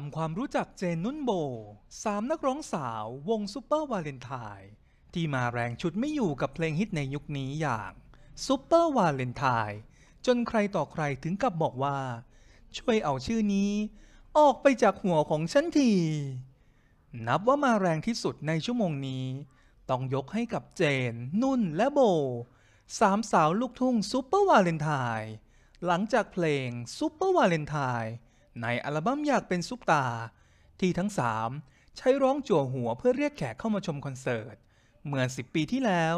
ทำความรู้จักเจนนุ่นโบสามนักร้องสาววงซูเปอร์วาเลนไทน์ที่มาแรงชุดไม่อยู่กับเพลงฮิตในยุคนี้อย่างซูเปอร์วาเลนไทน์จนใครต่อใครถึงกับบอกว่า ช่วยเอาชื่อนี้ ออกไปจากหัวของฉันที นับว่ามาแรงที่สุดในชั่วโมงนี้ ต้องยกให้กับเจน นุ่น และโบสามสาวลูกทุ่งซูเปอร์วาเลนไทน์หลังจากเพลงซูเปอร์วาเลนไทน์ในอัลบั้มอยากเป็นซุปตา ที่ทั้ง 3 ใช้ร้องจั่วหัวเพื่อเรียกแขกเข้ามาชมคอนเสิร์ตเมื่อ10ปีที่แล้ว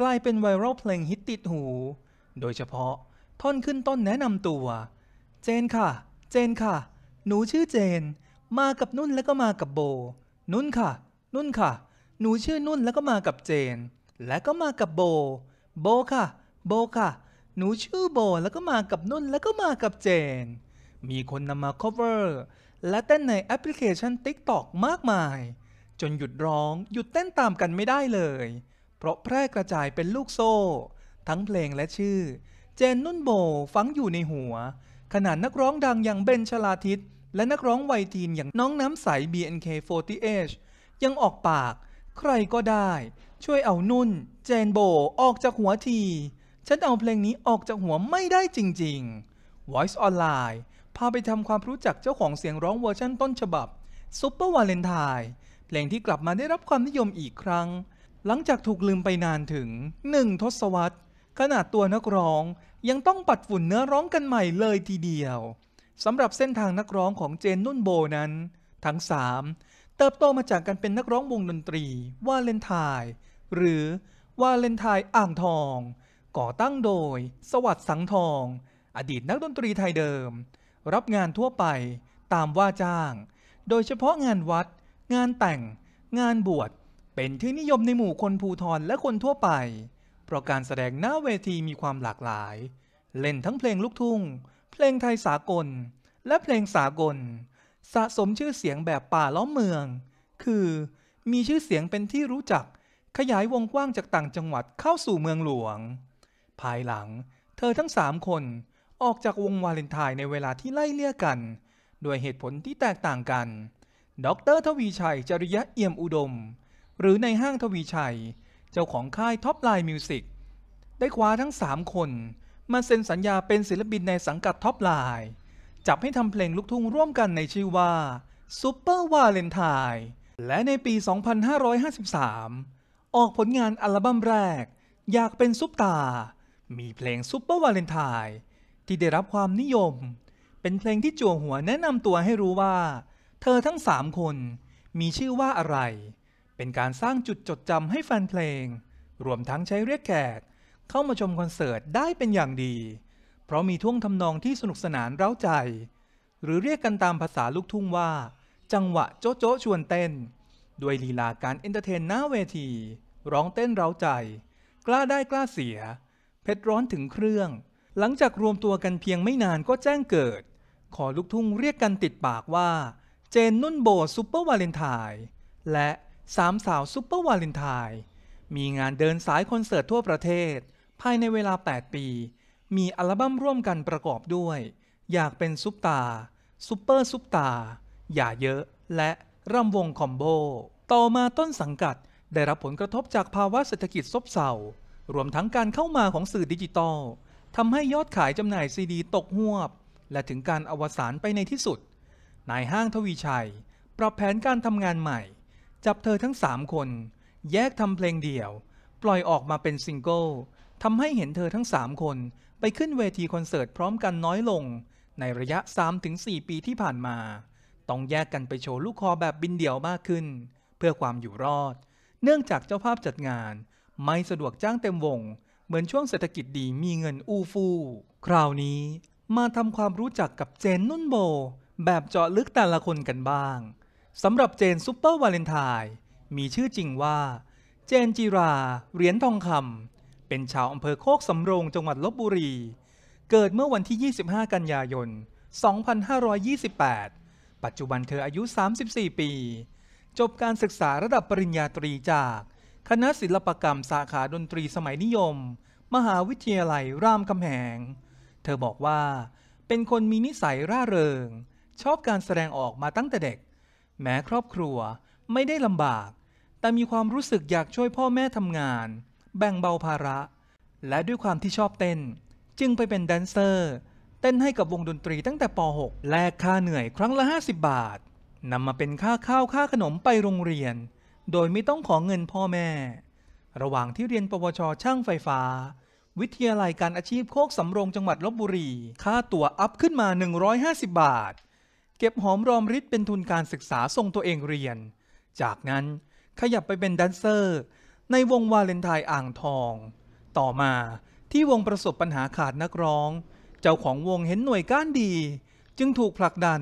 กลายเป็นไวรัลเพลงฮิตติดหู โดยเฉพาะท่อนขึ้นต้นแนะนำตัว เจนค่ะ เจนค่ะ หนูชื่อเจน มากับนุ่นแล้วก็มากับโบ นุ่นค่ะ นุ่นค่ะ หนูชื่อนุ่นแล้วก็มากับเจน และก็มากับโบ โบค่ะ โบค่ะ หนูชื่อโบแล้วก็มากับนุ่นแล้วก็มากับเจนมีคนนำมา cover และเต้นในแอปพลิเคชัน TikTok มากมาย จนหยุดร้องหยุดเต้นตามกันไม่ได้เลย เพราะแพร่กระจายเป็นลูกโซ่ ทั้งเพลงและชื่อเจนนุ่นโบฝังอยู่ในหัว ขนาดนักร้องดังอย่างเบนชลาทิต และนักร้องวัยทีนอย่างน้องน้ำใส BNK48 ยังออกปาก ใครก็ได้ ช่วยเอานุ่นเจนโบออกจากหัวที ฉันเอาเพลงนี้ออกจากหัวไม่ได้จริงๆ Voice Online พาไปทำความรู้จักเจ้าของเสียงร้องเวอร์ชันต้นฉบับ ซุปเปอร์วาเลนไทน์เพลงที่กลับมาได้รับความนิยมอีกครั้ง หลังจากถูกลืมไปนานถึง 1 ทศวรรษขนาดตัวนักร้องยังต้องปัดฝุ่นเนื้อร้องกันใหม่เลยทีเดียวสำหรับเส้นทางนักร้องของเจนนุ่นโบนั้น ทั้ง 3 เติบโตมาจากการเป็นนักร้องวงดนตรี วาเลนไทน์หรือวาเลนไทน์อ่างทอง ก่อตั้งโดย สวัสดิ์สังทอง อดีตนักดนตรีไทยเดิมรับงานทั่วไปตามว่าจ้าง โดยเฉพาะงานวัด งานแต่ง งานบวช เป็นที่นิยมในหมู่คนภูทรและคนทั่วไป เพราะการแสดงหน้าเวทีมีความหลากหลาย เล่นทั้งเพลงลูกทุ่ง เพลงไทยสากล และเพลงสากล สะสมชื่อเสียงแบบป่าล้อมเมือง คือ มีชื่อเสียงเป็นที่รู้จัก ขยายวงกว้างจากต่างจังหวัดเข้าสู่เมืองหลวง ภายหลัง เธอทั้งสามคนออกจากวงวาเลนไทน์ในเวลาที่ไล่เลี่ยกัน ด้วยเหตุผลที่แตกต่างกัน ดร ทวีชัยจริยะเอี่ยมอุดม หรือในห้างทวีชัย เจ้าของค่ายท็อปไลน์มิวสิก ได้คว้าทั้ง 3 คนมาเซ็นสัญญาเป็นศิลปินในสังกัดท็อปไลน์ จับให้ทำเพลงลูกทุ่งร่วมกันในชื่อว่าซูเปอร์วาเลนไทน์ และในปี 2553 ออกผลงานอัลบั้มแรก อยากเป็นซุปตา มีเพลงซูเปอร์วาเลนไทน์ที่ได้รับความนิยม เป็นเพลงที่จั่วหัวแนะนำตัวให้รู้ว่า เธอทั้งสามคนมีชื่อว่าอะไร เป็นการสร้างจุดจดจำให้แฟนเพลง รวมทั้งใช้เรียกแขก เข้ามาชมคอนเสิร์ต ได้เป็นอย่างดี เพราะมีท่วงทำนองที่สนุกสนานเร้าใจ หรือเรียกกันตามภาษาลูกทุ่งว่า จังหวะโจ๊ะโจ๊ะชวนเต้น ด้วยลีลาการเอนเตอร์เทนหน้าเวที ร้องเต้นเร้าใจ กล้าได้กล้าเสียเผ็ดร้อนถึงเครื่องหลังจากรวมตัวกันเพียงไม่นานก็แจ้งเกิดขอลูกทุ่งเรียกกันติดปากว่าเจนนุ่นโบซุปเปอร์วาเลนไทน์และสามสาวซุปเปอร์วาเลนไทน์มีงานเดินสายคอนเสิร์ตทั่วประเทศ ภายในเวลา 8 ปี มีอัลบั้มร่วมกันประกอบด้วย อยากเป็นซุปตาซุปเปอร์ซุปตาอย่าเยอะและรำวงคอมโบต่อมาต้นสังกัดได้รับผลกระทบจากภาวะเศรษฐกิจซบเซารวมทั้งการเข้ามาของสื่อดิจิตอลทำให้ยอดขายจำหน่ายซีดีตกหวบ และถึงการอวสานไปในที่สุด นายห้างทวีชัย ปรับแผนการทำงานใหม่ จับเธอทั้งสามคน แยกทำเพลงเดี่ยว ปล่อยออกมาเป็นซิงเกิลทำให้เห็นเธอทั้งสามคนไปขึ้นเวทีคอนเสิร์ตพร้อมกันน้อยลง ในระยะ 3-4 ปีที่ผ่านมา ต้องแยกกันไปโชว์ลูกคอแบบบินเดี่ยวมากขึ้น เพื่อความอยู่รอด เนื่องจากเจ้าภาพจัดงาน ไม่สะดวกจ้างเต็มวงเหมือนช่วงเศรษฐกิจดีมีเงินอู้ฟู่คราวนี้มาทำความรู้จักกับเจนนุ่นโบ แบบเจาะลึกแต่ละคนกันบ้างสำหรับเจนซูเปอร์วาเลนไทน์มีชื่อจริงว่า เจนจิราเหรียญทองคำเป็นชาวอำเภอโคกสำโรงจังหวัดลบบุรี เกิดเมื่อวันที่ 25 กันยายน 2528 ปัจจุบันเธออายุ 34 ปี จบการศึกษาระดับปริญญาตรีจากคณะศิลปกรรมสาขาดนตรีสมัยนิยม มหาวิทยาลัยรามคำแหง เธอบอกว่า เป็นคนมีนิสัยร่าเริง ชอบการแสดงออกมาตั้งแต่เด็ก แม้ครอบครัวไม่ได้ลำบาก แต่มีความรู้สึกอยากช่วยพ่อแม่ทำงาน แบ่งเบาภาระ และด้วยความที่ชอบเต้น จึงไปเป็นแดนเซอร์ เต้นให้กับวงดนตรีตั้งแต่ป .6 แลกค่าเหนื่อยครั้งละ50 บาทนำมาเป็นค่าข้าวค่าขนมไปโรงเรียนโดยไม่ต้องขอเงินพ่อแม่ ระหว่างที่เรียนปวช ช่างไฟฟ้า วิทยาลัยการอาชีพโคกสำโรงจังหวัดลบบุรี ค่าตั๋วอัพขึ้นมา 150 บาท เก็บหอมรอมริดเป็นทุนการศึกษาส่งตัวเองเรียน จากนั้นขยับไปเป็นแดนเซอร์ ในวงวาเลนไทน์อ่างทอง ต่อมาที่วงประสบปัญหาขาดนักร้อง เจ้าของวงเห็นหน่วยก้านดี จึงถูกผลักดัน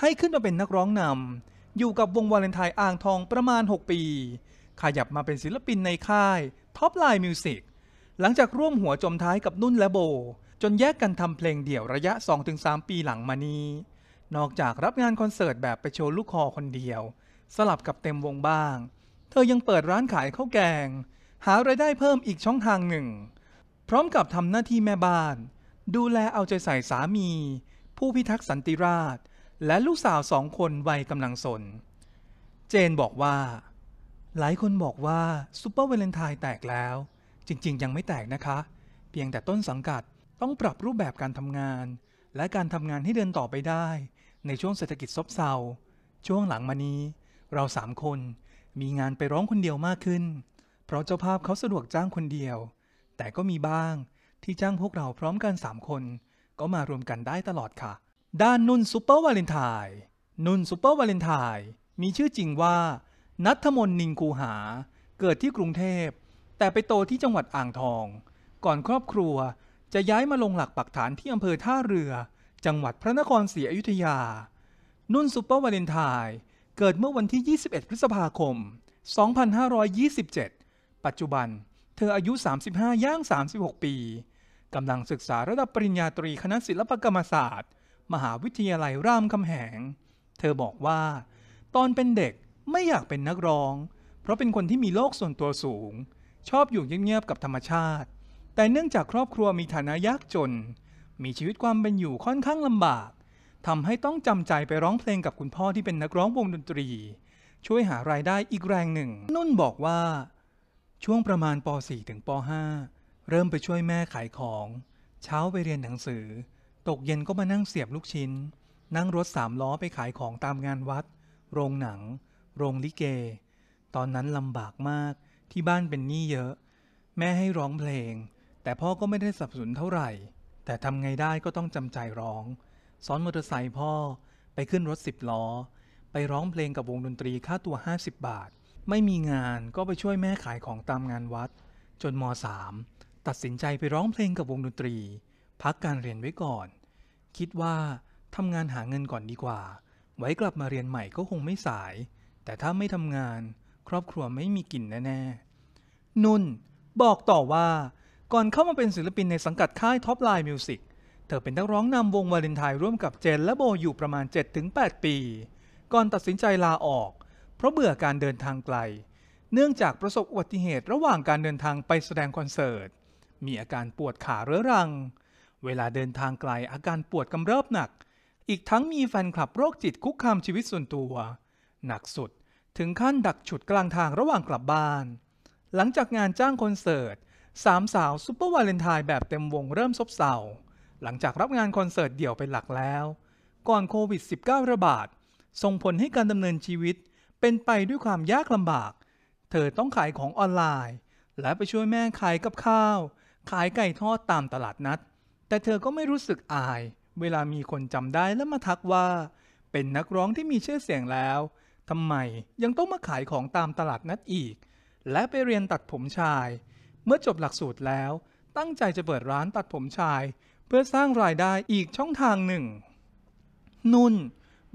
ให้ขึ้นมาเป็นนักร้องนำอยู่กับวงวาเลนไทน์อ่างทองประมาณ 6 ปี ขยับมาเป็นศิลปินในค่ายท็อปไลน์มิวสิกหลังจากร่วมหัวจมท้ายกับนุ่นและโบ จนแยกกันทำเพลงเดี่ยวระยะ 2-3 ปีหลังมานี้ นอกจากรับงานคอนเสิร์ตแบบไปโชว์ลูกคอคนเดียว สลับกับเต็มวงบ้าง เธอยังเปิดร้านขายข้าวแกง หาไรายได้เพิ่มอีกช่องทางหนึ่ง พร้อมกับทำหน้าที่แม่บ้าน ดูแลเอาใจใส่สามี ผู้พิทักษ์สันติราชและลูกสาวสองคนวัยกำลังสน เจนบอกว่า หลายคนบอกว่าซูเปอร์เวเลนไทน์แตกแล้ว จริงๆยังไม่แตกนะคะ เพียงแต่ต้นสังกัดต้องปรับรูปแบบการทำงาน และการทำงานให้เดินต่อไปได้ ในช่วงเศรษฐกิจซบเซาช่วงหลังมานี้ เราสามคนมีงานไปร้องคนเดียวมากขึ้น เพราะเจ้าภาพเขาสะดวกจ้างคนเดียว แต่ก็มีบ้าง ที่จ้างพวกเราพร้อมกันสามคน ก็มารวมกันได้ตลอดค่ะด้านนุ่นซูเปอร์วาเลนไทน์ นุ่นซูเปอร์วาเลนไทน์ มีชื่อจริงว่า นัทมนนิงคูหา เกิดที่กรุงเทพ แต่ไปโตที่จังหวัดอ่างทอง ก่อนครอบครัวจะย้ายมาลงหลักปักฐานที่อำเภอท่าเรือ จังหวัดพระนครศรีอยุธยา นุ่นซูเปอร์วาเลนไทน์ เกิดเมื่อวันที่ 21 พฤษภาคม 2527 ปัจจุบันเธออายุ 35ย่าง 36 ปี กำลังศึกษาระดับปริญญาตรีคณะศิลปกรรมศาสตร์มหาวิทยาลัยรามคำแหงเธอบอกว่า ตอนเป็นเด็กไม่อยากเป็นนักร้อง เพราะเป็นคนที่มีโลกส่วนตัวสูง ชอบอยู่เงียบๆกับธรรมชาติ แต่เนื่องจากครอบครัวมีฐานะยากจน มีชีวิตความเป็นอยู่ค่อนข้างลำบากทำให้ต้องจำใจไปร้องเพลงกับคุณพ่อที่เป็นนักร้องวงดนตรี ช่วยหารายได้อีกแรงหนึ่ง นุ่นบอกว่า ช่วงประมาณป .4 ถึงป .5 เริ่มไปช่วยแม่ขายของ เช้าไปเรียนหนังสือตกเย็นก็มานั่งเสียบลูกชิ้น นั่งรถสามล้อไปขายของตามงานวัด โรงหนัง โรงลิเก ตอนนั้นลำบากมาก ที่บ้านเป็นหนี้เยอะ แม่ให้ร้องเพลง แต่พ่อก็ไม่ได้สนับสนุนเท่าไหร่ แต่ทำไงได้ก็ต้องจำใจร้อง ซ้อนมอเตอร์ไซค์พ่อ ไปขึ้นรถสิบล้อ ไปร้องเพลงกับวงดนตรีค่าตัว 50 บาท ไม่มีงานก็ไปช่วยแม่ขายของตามงานวัด จนม .3 ตัดสินใจไปร้องเพลงกับวงดนตรีพักการเรียนไว้ก่อน คิดว่าทำงานหาเงินก่อนดีกว่า ไว้กลับมาเรียนใหม่ก็คงไม่สาย แต่ถ้าไม่ทำงาน ครอบครัวไม่มีกินแน่ๆนุ่นบอกต่อว่า ก่อนเข้ามาเป็นศิลปินในสังกัดค่ายท็อปไลน์มิวสิกเธอเป็นนักร้องนำวงวาเลนไทน์ร่วมกับเจนและโบอยู่ประมาณ 7-8 ปี ก่อนตัดสินใจลาออก เพราะเบื่อการเดินทางไกล เนื่องจากประสบอุบัติเหตุระหว่างการเดินทางไปแสดงคอนเสิร์ต มีอาการปวดขาเรื้อรังเวลาเดินทางไกลอาการปวดกำเริบหนัก อีกทั้งมีแฟนคลับโรคจิตคุกคามชีวิตส่วนตัว หนักสุดถึงขั้นดักฉุดกลางทางระหว่างกลับบ้าน หลังจากงานจ้างคอนเสิร์ตสามสาวซูเปอร์วาเลนไทน์แบบเต็มวงเริ่มซบเซา หลังจากรับงานคอนเสิร์ตเดี่ยวเป็นหลักแล้ว ก่อนโควิด -19 ระบาดส่งผลให้การดำเนินชีวิต เป็นไปด้วยความยากลำบาก เธอต้องขายของออนไลน์ และไปช่วยแม่ขายกับข้าว ขายไก่ทอดตามตลาดนัดแต่เธอก็ไม่รู้สึกอาย เวลามีคนจำได้แล้วมาทักว่า เป็นนักร้องที่มีชื่อเสียงแล้ว ทำไมยังต้องมาขายของตามตลาดนัดอีก และไปเรียนตัดผมชาย เมื่อจบหลักสูตรแล้ว ตั้งใจจะเปิดร้านตัดผมชาย เพื่อสร้างรายได้อีกช่องทางหนึ่ง นุ่น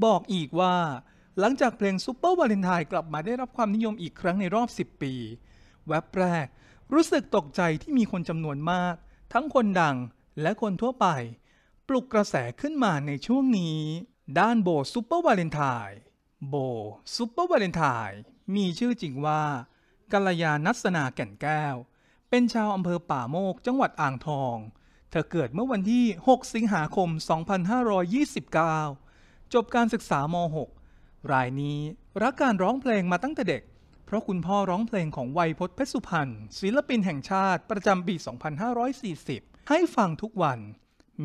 บอกอีกว่า หลังจากเพลงซูเปอร์วาเลนไทน์กลับมาได้รับความนิยมอีกครั้งในรอบ10ปี แวบแรก รู้สึกตกใจที่มีคนจำนวนมาก ทั้งคนดังและคนทั่วไปปลุกกระแสขึ้นมาในช่วงนี้ ด้านโบซูเปอร์วาเลนไทน์โบซูเปอร์วาเลนไทน์มีชื่อจริงว่ากัลยาณัสนาแก่นแก้ว เป็นชาวอำเภอป่าโมกจังหวัดอ่างทอง เธอเกิดเมื่อวันที่ 6 สิงหาคม 2529 จบการศึกษาม .6 รายนี้รักการร้องเพลงมาตั้งแต่เด็กเพราะคุณพ่อร้องเพลงของวัยพศ์เพชรสุพรรณศิลปินแห่งชาติประจำปี2540ให้ฟังทุกวัน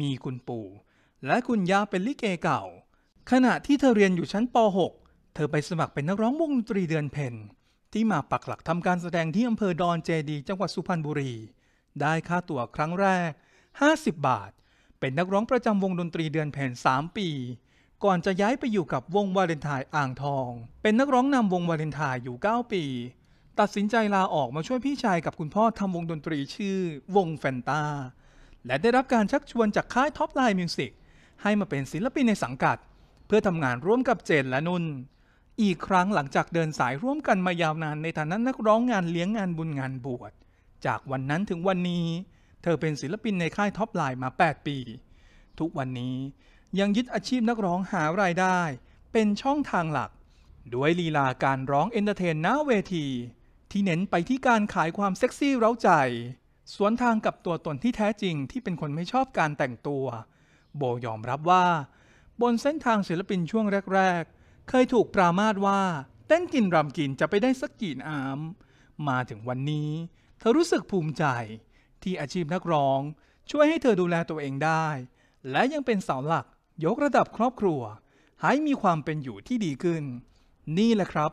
มีคุณปู่ และคุณย่าเป็นลิเกเก่า ขณะที่เธอเรียนอยู่ชั้นป .6 เธอไปสมัครเป็นนักร้องวงดนตรีเดือนเพนที่มาปักหลักทำการแสดงที่อำเภอดอนเจดี จังหวัดสุพรรณบุรี ได้ค่าตั๋วครั้งแรก 50 บาท เป็นนักร้องประจำวงดนตรีเดือนเพน3ปี ก่อนจะย้ายไปอยู่กับวงวาเลนไทน์อ่างทอง เป็นนักร้องนำวงวาเลนไทน์อยู่ 9 ปี ตัดสินใจลาออกมาช่วยพี่ชายกับคุณพ่อทำวงดนตรีชื่อวงแฟนตาและได้รับการชักชวนจากค่ายท็อปไลน์มิวสิกให้มาเป็นศิลปินในสังกัด เพื่อทำงานร่วมกับเจนและนุ่นอีกครั้งหลังจากเดินสายร่วมกันมายาวนานในฐานะนักร้องงานเลี้ยงงานบุญงานบวชจากวันนั้นถึงวันนี้ เธอเป็นศิลปินในค่ายท็อปไลน์มา 8 ปี ทุกวันนี้ยังยึดอาชีพนักร้องหารายได้ เป็นช่องทางหลักด้วยลีลาการร้องเอนเตอร์เทนหน้าเวทีที่เน้นไปที่การขายความเซ็กซี่เร้าใจสวนทางกับตัวตนที่แท้จริงที่เป็นคนไม่ชอบการแต่งตัว โบยอมรับว่า บนเส้นทางศิลปินช่วงแรกๆ เคยถูกปรามาสว่า เต้นกินรำกินจะไปได้สักกี่อามมาถึงวันนี้ เธอรู้สึกภูมิใจ ที่อาชีพนักร้อง ช่วยให้เธอดูแลตัวเองได้ และยังเป็นเสาหลัก ยกระดับครอบครัวให้มีความเป็นอยู่ที่ดีขึ้น นี่แหละครับ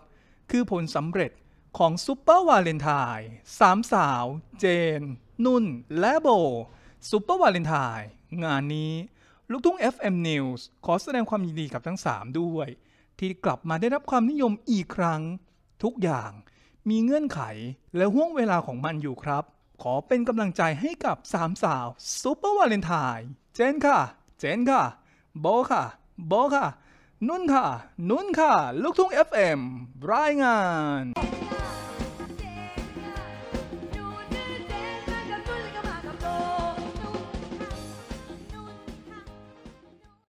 คือผลสำเร็จของซูเปอร์วาเลนไทน์สามสาว เจน นุ่น และโบซูเปอร์วาเลนไทน์งานนี้ ลูกทุ่ง FM News ขอแสดงความยินดีกับทั้ง 3 ด้วย ที่กลับมาได้รับความนิยมอีกครั้ง ทุกอย่างมีเงื่อนไขและห่วงเวลาของมันอยู่ครับ ขอเป็นกำลังใจให้กับสามสาวซูเปอร์วาเลนไทน์เจนค่ะ เจนค่ะ โบค่ะ โบค่ะ นุ่นค่ะ นุ่นค่ะ ลูกทุ่ง FM รายงาน